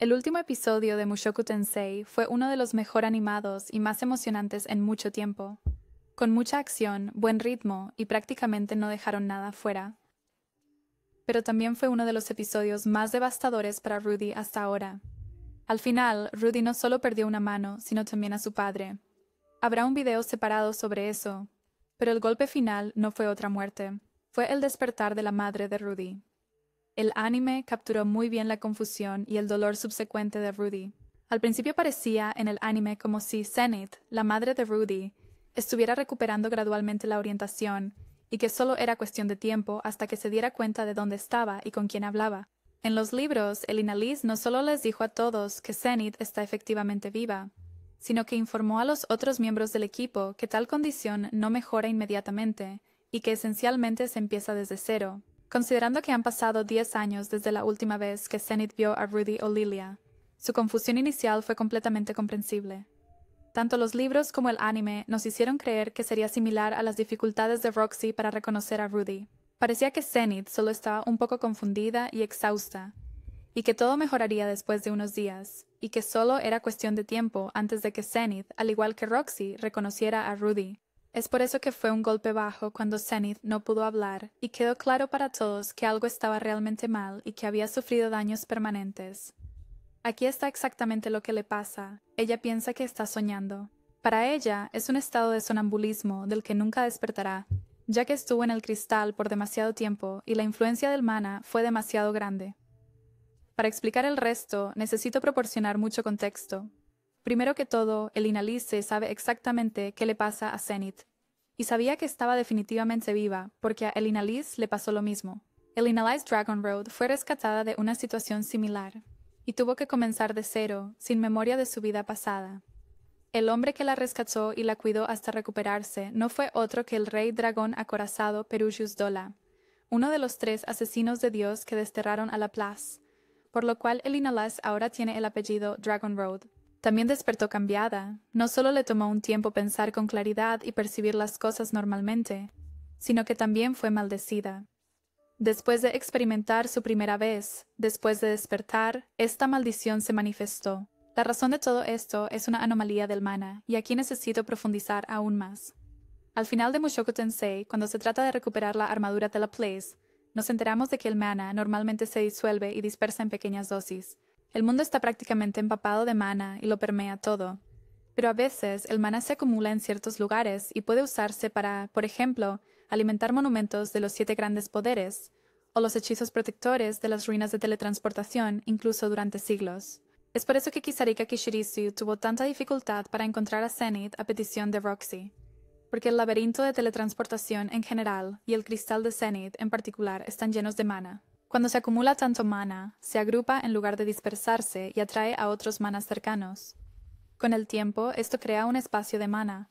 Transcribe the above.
El último episodio de Mushoku Tensei fue uno de los mejor animados y más emocionantes en mucho tiempo. Con mucha acción, buen ritmo y prácticamente no dejaron nada fuera. Pero también fue uno de los episodios más devastadores para Rudy hasta ahora. Al final, Rudy no solo perdió una mano, sino también a su padre. Habrá un video separado sobre eso, pero el golpe final no fue otra muerte, fue el despertar de la madre de Rudy. El anime capturó muy bien la confusión y el dolor subsecuente de Rudy. Al principio parecía en el anime como si Zenith, la madre de Rudy, estuviera recuperando gradualmente la orientación y que solo era cuestión de tiempo hasta que se diera cuenta de dónde estaba y con quién hablaba. En los libros, el Liz no solo les dijo a todos que Zenith está efectivamente viva, sino que informó a los otros miembros del equipo que tal condición no mejora inmediatamente y que esencialmente se empieza desde cero, Considerando que han pasado 10 años desde la última vez que Zenith vio a Rudy o Lilia, su confusión inicial fue completamente comprensible. Tanto los libros como el anime nos hicieron creer que sería similar a las dificultades de Roxy para reconocer a Rudy. Parecía que Zenith solo estaba un poco confundida y exhausta, y que todo mejoraría después de unos días, y que solo era cuestión de tiempo antes de que Zenith, al igual que Roxy, reconociera a Rudy, es por eso que fue un golpe bajo cuando Zenith no pudo hablar, y quedó claro para todos que algo estaba realmente mal y que había sufrido daños permanentes. Aquí está exactamente lo que le pasa. Ella piensa que está soñando. Para ella es un estado de sonambulismo del que nunca despertará, ya que estuvo en el cristal por demasiado tiempo y la influencia del mana fue demasiado grande. Para explicar el resto, necesito proporcionar mucho contexto, Primero que todo, el Inalice sabe exactamente qué le pasa a Zenith. Y sabía que estaba definitivamente viva, porque a el le pasó lo mismo. El Dragon Road fue rescatada de una situación similar, y tuvo que comenzar de cero, sin memoria de su vida pasada. El hombre que la rescató y la cuidó hasta recuperarse no fue otro que el rey dragón acorazado Perugius Dola, uno de los tres asesinos de Dios que desterraron a la Laplace, por lo cual el ahora tiene el apellido Dragon Road. También despertó cambiada. No solo le tomó un tiempo pensar con claridad y percibir las cosas normalmente, sino que también fue maldecida. Después de experimentar su primera vez, después de despertar, esta maldición se manifestó. La razón de todo esto es una anomalía del mana, y aquí necesito profundizar aún más. Al final de Mushoku Tensei, cuando se trata de recuperar la armadura de la Place, nos enteramos de que el mana normalmente se disuelve y dispersa en pequeñas dosis, el mundo está prácticamente empapado de mana y lo permea todo. Pero a veces el mana se acumula en ciertos lugares y puede usarse para, por ejemplo, alimentar monumentos de los siete grandes poderes, o los hechizos protectores de las ruinas de teletransportación incluso durante siglos. Es por eso que Kisarika Kishirisu tuvo tanta dificultad para encontrar a Zenith a petición de Roxy, porque el laberinto de teletransportación en general y el cristal de Zenith en particular están llenos de mana. Cuando se acumula tanto mana, se agrupa en lugar de dispersarse y atrae a otros manas cercanos. Con el tiempo, esto crea un espacio de mana,